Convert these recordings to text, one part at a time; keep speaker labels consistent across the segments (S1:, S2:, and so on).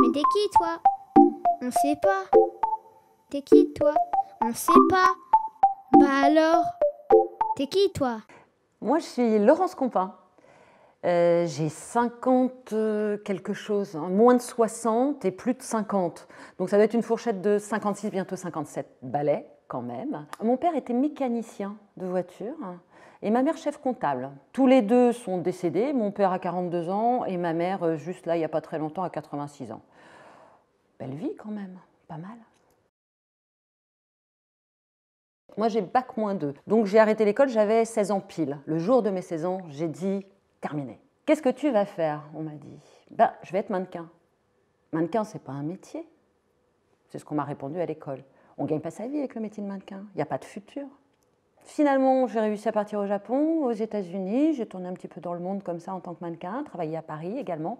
S1: Mais t'es qui toi On sait pas. T'es qui toi On sait pas. Bah alors T'es qui toi Moi je suis Laurence Compin. Euh, j'ai 50 euh, quelque chose, hein, moins de 60 et plus de 50. Donc ça doit être une fourchette de 56, bientôt 57 balais quand même. Mon père était mécanicien de voiture et ma mère chef comptable. Tous les deux sont décédés, mon père à 42 ans et ma mère euh, juste là il n'y a pas très longtemps à 86 ans. Belle vie quand même, pas mal. Moi j'ai bac moins 2, donc j'ai arrêté l'école, j'avais 16 ans pile. Le jour de mes 16 ans, j'ai dit terminé. Qu'est-ce que tu vas faire On m'a dit. Ben, je vais être mannequin. Mannequin, c'est pas un métier. C'est ce qu'on m'a répondu à l'école. On ne gagne pas sa vie avec le métier de mannequin. Il n'y a pas de futur. Finalement, j'ai réussi à partir au Japon, aux États-Unis. J'ai tourné un petit peu dans le monde comme ça en tant que mannequin, travaillé à Paris également.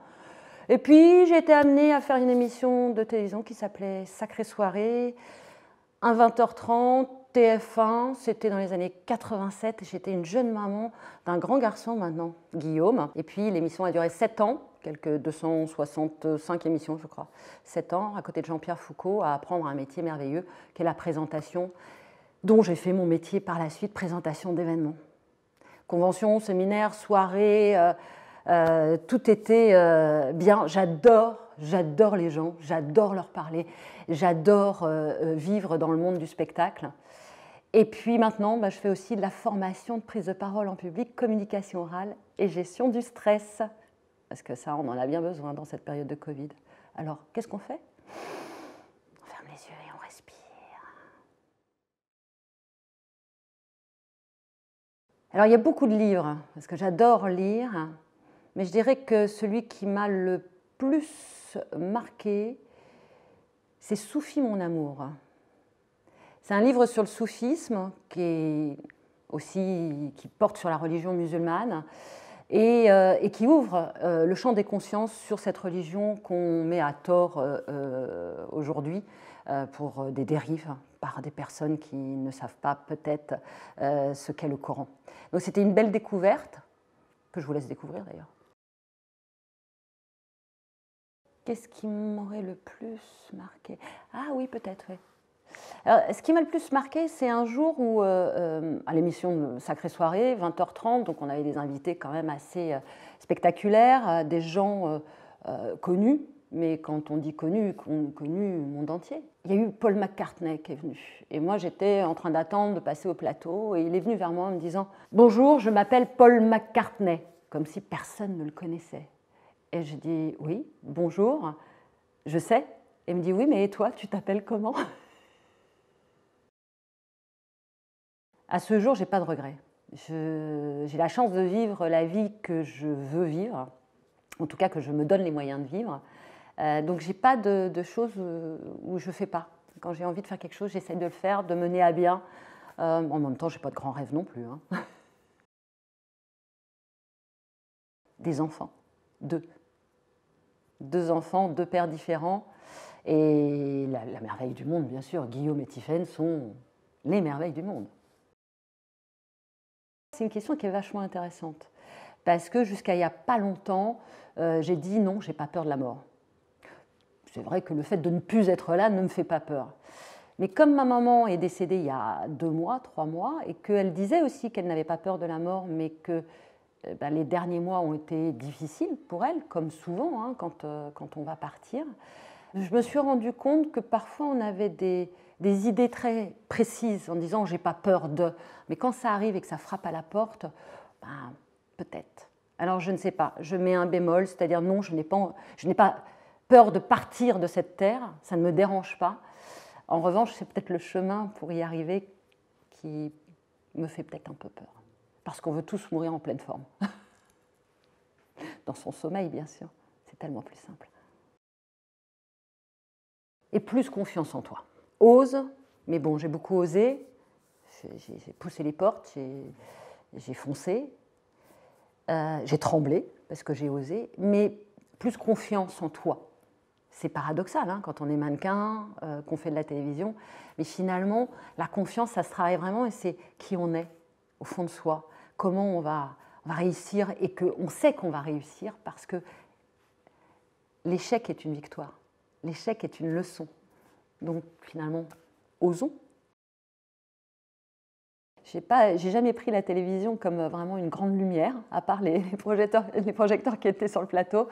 S1: Et puis, j'ai été amenée à faire une émission de télévision qui s'appelait Sacrée Soirée, à 20h30, TF1. C'était dans les années 87. J'étais une jeune maman d'un grand garçon maintenant, Guillaume. Et puis, l'émission a duré 7 ans quelques 265 émissions, je crois, 7 ans, à côté de Jean-Pierre Foucault, à apprendre un métier merveilleux qu'est la présentation dont j'ai fait mon métier par la suite, présentation d'événements. Conventions, séminaires, soirées, euh, euh, tout était euh, bien. J'adore, j'adore les gens, j'adore leur parler, j'adore vivre dans le monde du spectacle. Et puis maintenant, bah, je fais aussi de la formation de prise de parole en public, communication orale et gestion du stress. Parce que ça, on en a bien besoin dans cette période de Covid. Alors, qu'est-ce qu'on fait Alors il y a beaucoup de livres, parce que j'adore lire, mais je dirais que celui qui m'a le plus marqué, c'est Soufi mon amour. C'est un livre sur le soufisme qui aussi qui porte sur la religion musulmane et, euh, qui ouvre euh, le champ des consciences sur cette religion qu'on met à tort euh, aujourd'hui pour des dérives par des personnes qui ne savent pas peut-être euh, ce qu'est le Coran. Donc c'était une belle découverte, que je vous laisse découvrir d'ailleurs. Qu'est-ce qui m'aurait le plus marqué Ah oui, peut-être, oui. Alors, ce qui m'a le plus marqué, c'est un jour où, euh, euh, à l'émission Sacrée Soirée, 20h30, donc on avait des invités quand même assez spectaculaires, des gens connus, mais quand on dit connu, connu monde entier. Il y a eu Paul McCartney qui est venu. Et moi, j'étais en train d'attendre de passer au plateau. Et il est venu vers moi en me disant Bonjour, je m'appelle Paul McCartney. Comme si personne ne le connaissait. Et je dis Oui, bonjour, je sais. Et il me dit Oui, mais toi, tu t'appelles comment À ce jour, je j'ai pas de regrets. J'ai la chance de vivre la vie que je veux vivre, en tout cas que je me donne les moyens de vivre. Donc, euh, donc j'ai pas de, choses euh, où je fais pas. Quand j'ai envie de faire quelque chose, j'essaie de le faire, de mener à bien. Euh, en même temps, j'ai pas de grands rêves non plus. Hein. Des enfants, deux. Deux enfants, deux pères différents. Et la, merveille du monde, bien sûr. Guillaume et Tiffaine sont les merveilles du monde. C'est une question qui est vachement intéressante. Parce que jusqu'à il n'y a pas longtemps, j'ai dit non, j'ai pas peur de la mort c'est vrai que le fait de ne plus être là ne me fait pas peur. Mais comme ma maman est décédée il y a deux mois, trois mois, et qu'elle disait aussi qu'elle n'avait pas peur de la mort, mais que eh ben, les derniers mois ont été difficiles pour elle, comme souvent hein, quand, euh, quand, on va partir, je me suis rendu compte que parfois on avait des, des idées très précises en disant j'ai pas peur de. Mais quand ça arrive et que ça frappe à la porte, ben, peut-être. Alors je ne sais pas, je mets un bémol, c'est-à-dire non, je n'ai pas, je n'ai pas peur de partir de cette terre, ça ne me dérange pas. En revanche, c'est peut-être le chemin pour y arriver qui me fait peut-être un peu peur. Parce qu'on veut tous mourir en pleine forme. Dans son sommeil, bien sûr. C'est tellement plus simple. Et plus confiance en toi. Ose, mais bon, j'ai beaucoup osé. J'ai poussé les portes, j'ai foncé. Euh, j'ai tremblé parce que j'ai osé, mais plus confiance en toi c'est paradoxal hein, quand on est mannequin, euh, qu'on fait de la télévision. Mais finalement, la confiance, ça se travaille vraiment et c'est qui on est au fond de soi, comment on va, réussir et qu'on sait qu'on va réussir parce que l'échec est une victoire, l'échec est une leçon. Donc finalement, osons. J'ai n'ai jamais pris la télévision comme vraiment une grande lumière, à part les, projecteurs, qui étaient sur le plateau.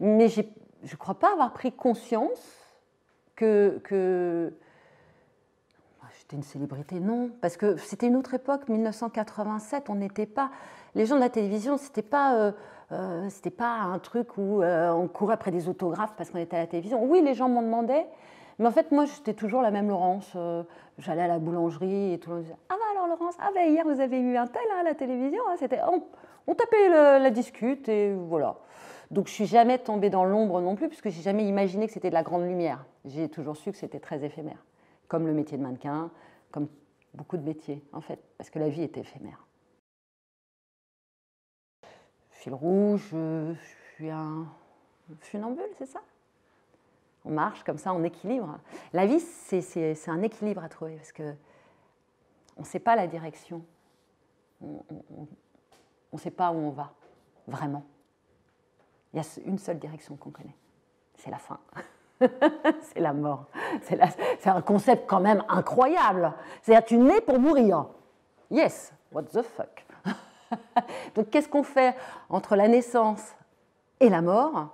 S1: Mais je ne crois pas avoir pris conscience que, ah, J'étais une célébrité, non, parce que c'était une autre époque, 1987, on n'était pas... Les gens de la télévision, c'était pas... Euh, euh, pas un truc où euh, on courait après des autographes parce qu'on était à la télévision. Oui, les gens m'en demandaient, mais en fait, moi, j'étais toujours la même Laurence. J'allais à la boulangerie et tout le monde disait Ah, ben alors Laurence, ah, ben hier, vous avez eu un tel hein, à la télévision. Hein, c'était, on, tapait la discute et voilà. Donc je suis jamais tombée dans l'ombre non plus, puisque j'ai jamais imaginé que c'était de la grande lumière. J'ai toujours su que c'était très éphémère, comme le métier de mannequin, comme beaucoup de métiers en fait, parce que la vie est éphémère. Fil rouge, je suis un funambule, c'est ça On marche comme ça on équilibre. La vie, c'est un équilibre à trouver, parce que on ne sait pas la direction, on ne sait pas où on va, vraiment. Il y a une seule direction qu'on connaît, c'est la fin. c'est la mort. C'est, un concept quand même incroyable. C'est-à-dire, tu nais pour mourir. Yes, what the fuck. Donc, qu'est-ce qu'on fait entre la naissance et la mort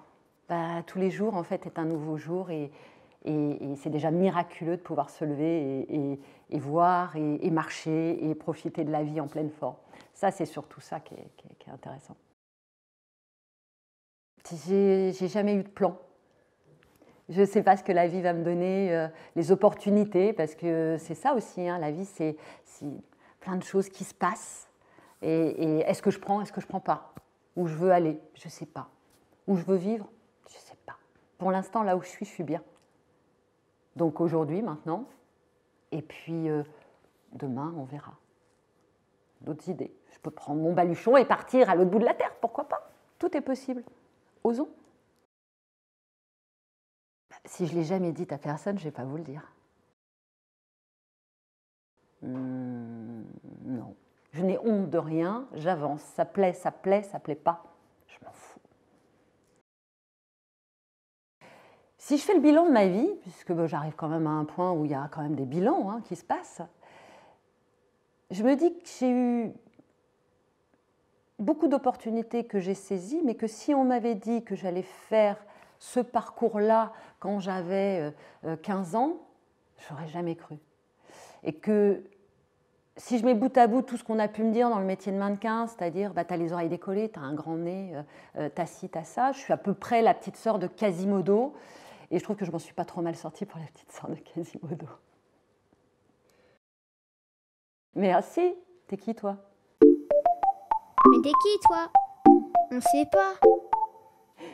S1: bah, Tous les jours, en fait, est un nouveau jour et, c'est déjà miraculeux de pouvoir se lever et, voir et, marcher et profiter de la vie en pleine forme. Ça, c'est surtout ça qui est intéressant j'ai jamais eu de plan. Je ne sais pas ce que la vie va me donner, euh, les opportunités, parce que c'est ça aussi, hein, la vie, c'est plein de choses qui se passent. Et, est-ce que je prends, est-ce que je prends pas Où je veux aller, je ne sais pas. Où je veux vivre, je ne sais pas. Pour l'instant, là où je suis, je suis bien. Donc aujourd'hui, maintenant, et puis euh, demain, on verra. D'autres idées. Je peux prendre mon baluchon et partir à l'autre bout de la terre, pourquoi pas Tout est possible. Osons. Bah, si je l'ai jamais dit à personne, je ne vais pas vous le dire. Hmm, non. Je n'ai honte de rien, j'avance. Ça plaît, ça plaît, ça plaît pas. Je m'en fous. Si je fais le bilan de ma vie, puisque bah, j'arrive quand même à un point où il y a quand même des bilans hein, qui se passent, je me dis que j'ai eu beaucoup d'opportunités que j'ai saisies, mais que si on m'avait dit que j'allais faire ce parcours-là quand j'avais 15 euh, euh, ans, j'aurais jamais cru. Et que si je mets bout à bout tout ce qu'on a pu me dire dans le métier de mannequin, c'est-à-dire bah, tu as les oreilles décollées, tu as un grand nez, euh, t'as tu ci, tu ça, je suis à peu près la petite sœur de Quasimodo, et je trouve que je m'en suis pas trop mal sortie pour la petite sœur de Quasimodo. Merci, ah, t'es qui toi mais t'es qui, toi On sait pas.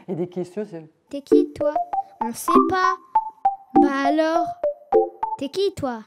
S1: Et des questions, c'est. T'es qui, toi On sait pas. Bah alors T'es qui, toi